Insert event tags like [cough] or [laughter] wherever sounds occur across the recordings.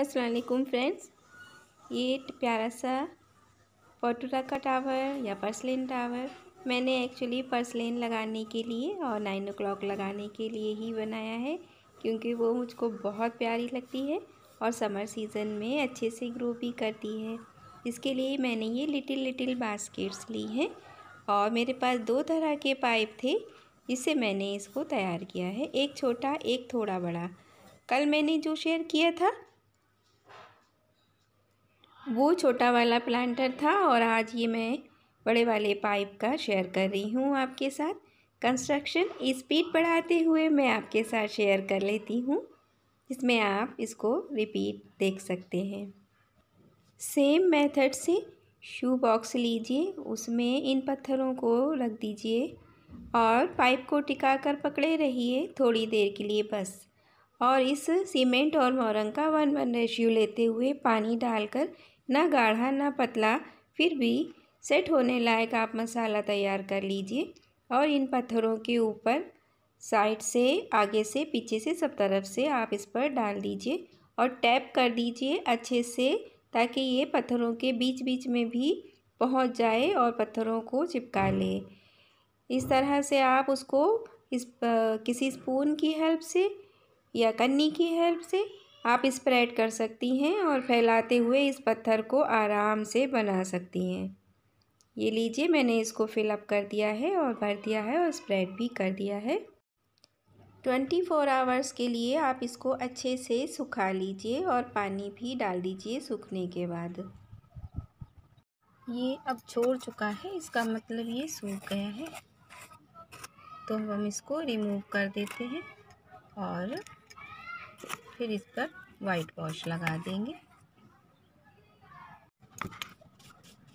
असलकुम फ्रेंड्स ये प्यारा सा पटूरा का टावर या पर्सलिन टावर मैंने एक्चुअली पर्सलिन लगाने के लिए और नाइन ओ लगाने के लिए ही बनाया है क्योंकि वो मुझको बहुत प्यारी लगती है और समर सीज़न में अच्छे से ग्रो भी करती है इसके लिए मैंने ये लिटिल लिटिल बास्केट्स ली हैं और मेरे पास दो तरह के पाइप थे जिससे मैंने इसको तैयार किया है एक छोटा एक थोड़ा बड़ा कल मैंने जो शेयर किया था वो छोटा वाला प्लांटर था और आज ये मैं बड़े वाले पाइप का शेयर कर रही हूँ आपके साथ कंस्ट्रक्शन स्पीड बढ़ाते हुए मैं आपके साथ शेयर कर लेती हूँ जिसमें आप इसको रिपीट देख सकते हैं सेम मेथड से शू बॉक्स लीजिए उसमें इन पत्थरों को रख दीजिए और पाइप को टिका कर पकड़े रहिए थोड़ी देर के लिए बस और इस सीमेंट और मोरंग का वन वन रेशियो लेते हुए पानी डालकर ना गाढ़ा ना पतला फिर भी सेट होने लायक आप मसाला तैयार कर लीजिए और इन पत्थरों के ऊपर साइड से आगे से पीछे से सब तरफ से आप इस पर डाल दीजिए और टैप कर दीजिए अच्छे से ताकि ये पत्थरों के बीच बीच में भी पहुंच जाए और पत्थरों को चिपका ले इस तरह से आप उसको इस किसी स्पून की हेल्प से या कन्नी की हेल्प से आप स्प्रेड कर सकती हैं और फैलाते हुए इस पत्थर को आराम से बना सकती हैं ये लीजिए मैंने इसको फिलअप कर दिया है और भर दिया है और स्प्रेड भी कर दिया है ट्वेंटी फ़ोर आवर्स के लिए आप इसको अच्छे से सुखा लीजिए और पानी भी डाल दीजिए सूखने के बाद ये अब छोड़ चुका है इसका मतलब ये सूख गया है तो हम इसको रिमूव कर देते हैं और फिर इस पर वाइट वॉश लगा देंगे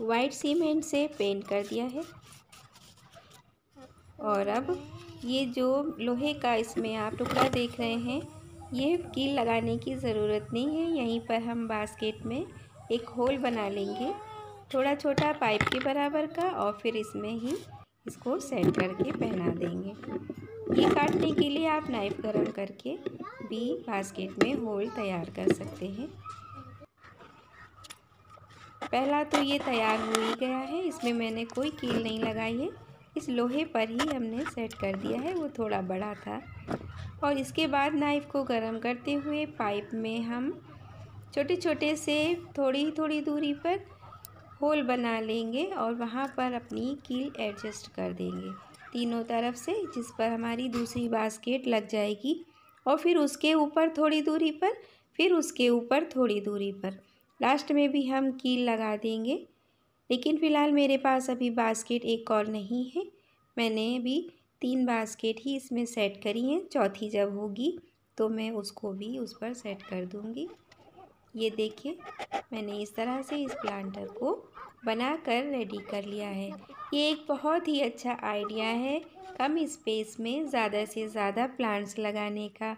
वाइट सीमेंट से पेंट कर दिया है और अब ये जो लोहे का इसमें आप टुकड़ा देख रहे हैं ये कील लगाने की ज़रूरत नहीं है यहीं पर हम बास्केट में एक होल बना लेंगे थोड़ा छोटा पाइप के बराबर का और फिर इसमें ही इसको सेट करके पहना देंगे ये काटने के लिए आप नाइफ़ गरम करके भी बास्केट में होल तैयार कर सकते हैं पहला तो ये तैयार हो ही गया है इसमें मैंने कोई कील नहीं लगाई है इस लोहे पर ही हमने सेट कर दिया है वो थोड़ा बड़ा था और इसके बाद नाइफ़ को गर्म करते हुए पाइप में हम छोटे छोटे से थोड़ी थोड़ी दूरी पर होल बना लेंगे और वहाँ पर अपनी कील एडजस्ट कर देंगे तीनों तरफ से जिस पर हमारी दूसरी बास्केट लग जाएगी और फिर उसके ऊपर थोड़ी दूरी पर फिर उसके ऊपर थोड़ी दूरी पर लास्ट में भी हम कील लगा देंगे लेकिन फ़िलहाल मेरे पास अभी बास्केट एक और नहीं है मैंने अभी तीन बास्केट ही इसमें सेट करी हैं चौथी जब होगी तो मैं उसको भी उस पर सेट कर दूँगी ये देखिए मैंने इस तरह से इस प्लांटर को बनाकर रेडी कर लिया है ये एक बहुत ही अच्छा आइडिया है कम स्पेस में ज़्यादा से ज़्यादा प्लांट्स लगाने का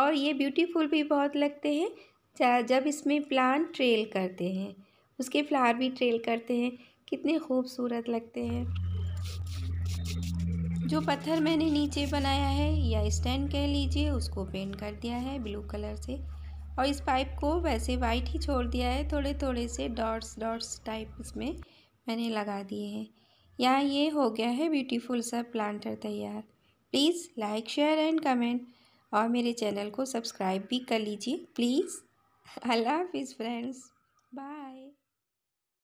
और ये ब्यूटीफुल भी बहुत लगते हैं जब इसमें प्लांट ट्रेल करते हैं उसके फ्लावर भी ट्रेल करते हैं कितने खूबसूरत लगते हैं जो पत्थर मैंने नीचे बनाया है या स्टैंड कह लीजिए उसको पेंट कर दिया है ब्लू कलर से और इस पाइप को वैसे वाइट ही छोड़ दिया है थोड़े थोड़े से डॉट्स डॉट्स टाइप इसमें मैंने लगा दिए हैं यहाँ ये हो गया है ब्यूटीफुल सा प्लांटर तैयार please like share and comment और मेरे चैनल को सब्सक्राइब भी कर लीजिए प्लीज़ [laughs] अल्लाह हाफिज़ फ्रेंड्स बाय